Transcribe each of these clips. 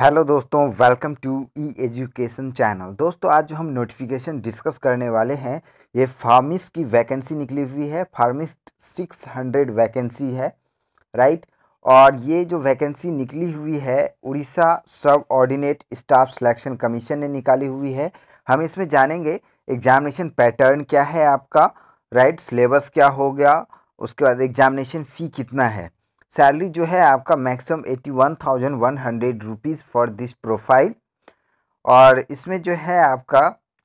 Hello दोस्तों welcome to E education channel दोस्तों आज जो हम नोटिफिकेशन डिस्कस करने वाले हैं ये फार्मिस्ट की वैकेंसी निकली हुई है फार्मिस्ट 600 वैकेंसी है राइट और ये जो वैकेंसी निकली हुई है Orissa subordinate staff selection commission ने निकाली हुई है हम इसमें जानेंगे एग्जामिनेशन पैटर्न क्या है आपका राइट सिलेबस क्या हो गया उसके बाद एग्जामिनेशन फ़ी कितना है सैलरी जो है आपका maximum eighty one thousand one hundred rupees for this profile और इसमें जो है आपका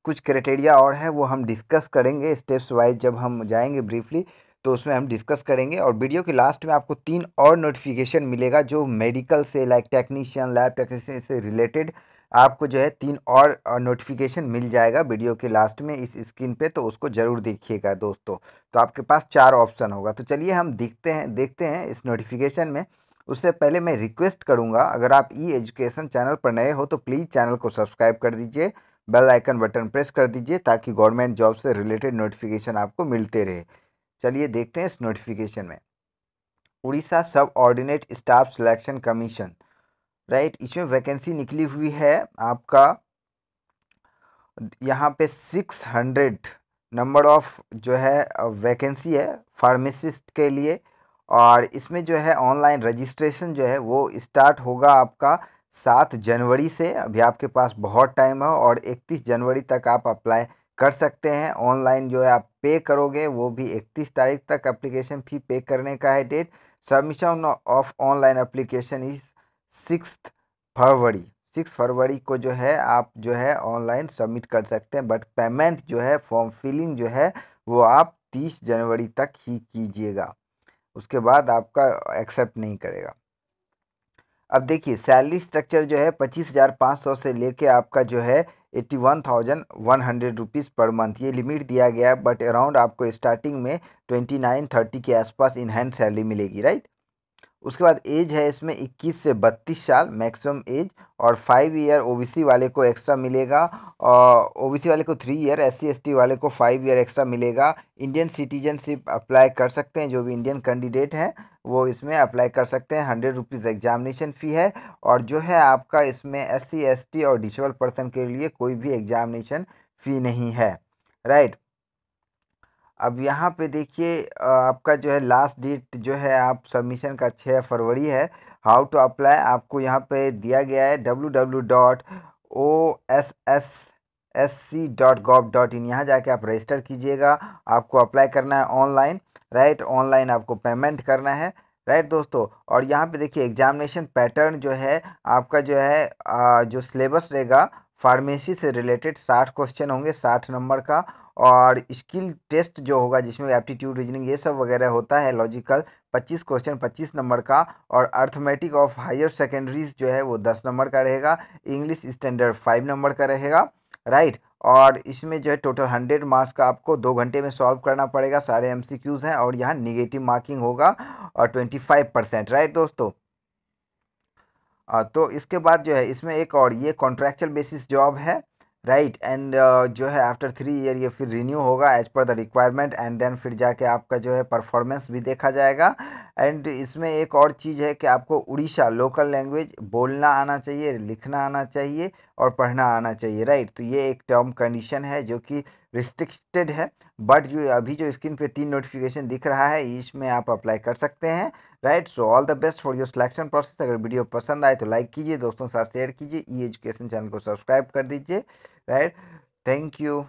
कुछ क्राइटेरिया और है वो हम डिस्कस करेंगे स्टेप्स वाइज जब हम जाएंगे ब्रीफली तो उसमें हम डिस्कस करेंगे और वीडियो के लास्ट में आपको तीन और नोटिफिकेशन मिलेगा जो मेडिकल से लाइक टेक्नीशियन लैब टेक्नीशियन से रिलेटेड आपको जो है तीन और नोटिफिकेशन मिल जाएगा वीडियो के लास्ट में इस स्क्रीन पे तो उसको ज़रूर देखिएगा दोस्तों तो आपके पास चार ऑप्शन होगा तो चलिए हम देखते हैं देखते हैं इस नोटिफिकेशन में उससे पहले मैं रिक्वेस्ट करूँगा अगर आप ई एजुकेशन चैनल पर नए हो तो प्लीज़ चैनल को सब्सक्राइब कर दीजिए बेल आइकन बटन प्रेस कर दीजिए ताकि गवर्नमेंट जॉब से रिलेटेड नोटिफिकेशन आपको मिलते रहे चलिए देखते हैं इस नोटिफिकेशन में Orissa subordinate staff selection commission right इसमें वैकेंसी निकली हुई है आपका यहाँ पे सिक्स हंड्रेड नंबर ऑफ जो है वैकेंसी है फार्मेसिस्ट के लिए और इसमें जो है ऑनलाइन रजिस्ट्रेशन जो है वो स्टार्ट होगा आपका सात जनवरी से अभी आपके पास बहुत टाइम है और इकतीस जनवरी तक आप अप्लाई कर सकते हैं ऑनलाइन जो है आप पे करोगे वो भी इकतीस तारीख तक एप्लीकेशन फ़ी पे करने का है date submission of online application is six February six February को जो है आप जो है ऑनलाइन सबमिट कर सकते हैं बट पेमेंट जो है फॉर्म फिलिंग जो है वो आप तीस जनवरी तक ही कीजिएगा उसके बाद आपका एक्सेप्ट नहीं करेगा अब देखिए सैलरी स्ट्रक्चर जो है पच्चीस हज़ार पाँच सौ से लेके आपका जो है eighty one thousand one hundred rupees per month ये लिमिट दिया गया है बट अराउंड आपको स्टार्टिंग में ट्वेंटी नाइन थर्टी के आसपास इनहैंड सैलरी मिलेगी राइट उसके बाद एज है इसमें 21 से 32 साल मैक्सिमम एज और फाइव ईयर ओबीसी वाले को एक्स्ट्रा मिलेगा और ओबीसी वाले को थ्री ईयर एससी एसटी वाले को फाइव ईयर एक्स्ट्रा मिलेगा इंडियन सिटीजनशिप अप्लाई कर सकते हैं जो भी इंडियन कैंडिडेट हैं वो इसमें अप्लाई कर सकते हैं हंड्रेड रुपीज़ एग्जामिनेशन फ़ी है और जो है आपका इसमें एस सी और डिसेबल पर्सन के लिए कोई भी एग्जामिनेशन फ़ी नहीं है राइट अब यहाँ पे देखिए आपका जो है लास्ट डेट जो है आप सबमिशन का छः फरवरी है हाउ टू अप्लाई आपको यहाँ पे दिया गया है W W dot O S S S C dot gov dot in यहाँ जाके आप रजिस्टर कीजिएगा आपको अप्लाई करना है ऑनलाइन राइट ऑनलाइन आपको पेमेंट करना है राइट दोस्तों और यहाँ पे देखिए एग्जामिनेशन पैटर्न जो है आपका जो है जो सिलेबस रहेगा फार्मेसी से रिलेटेड साठ क्वेश्चन होंगे साठ नंबर का और स्किल टेस्ट जो होगा जिसमें एप्टीट्यूड रीजनिंग ये सब वगैरह होता है लॉजिकल पच्चीस क्वेश्चन पच्चीस नंबर का और अर्थमेटिक ऑफ हायर सेकेंडरीज जो है वो दस नंबर का रहेगा इंग्लिश स्टैंडर्ड फाइव नंबर का रहेगा राइट और इसमें जो है टोटल हंड्रेड मार्क्स का आपको दो घंटे में सॉल्व करना पड़ेगा सारे एमसीक्यूज़ हैं और यहाँ निगेटिव मार्किंग होगा और ट्वेंटी फाइव परसेंट राइट दोस्तों तो इसके बाद जो है इसमें एक और ये कॉन्ट्रेक्चुअल बेसिस जॉब है राइट right, एंड uh, जो है आफ्टर थ्री ईयर ये फिर रिन्यू होगा as per the requirement and then फिर जाके आपका जो है परफॉर्मेंस भी देखा जाएगा एंड इसमें एक और चीज़ है कि आपको उड़ीसा लोकल लैंग्वेज बोलना आना चाहिए लिखना आना चाहिए और पढ़ना आना चाहिए राइट right? तो ये एक टर्म कंडीशन है जो कि रिस्ट्रिक्टेड है बट जो अभी जो स्क्रीन पे तीन नोटिफिकेशन दिख रहा है इसमें आप अप्लाई कर सकते हैं right so all the best for your selection process अगर वीडियो पसंद आए तो लाइक कीजिए दोस्तों के साथ शेयर कीजिए ई एजुकेशन चैनल को सब्सक्राइब कर दीजिए राइट थैंक यू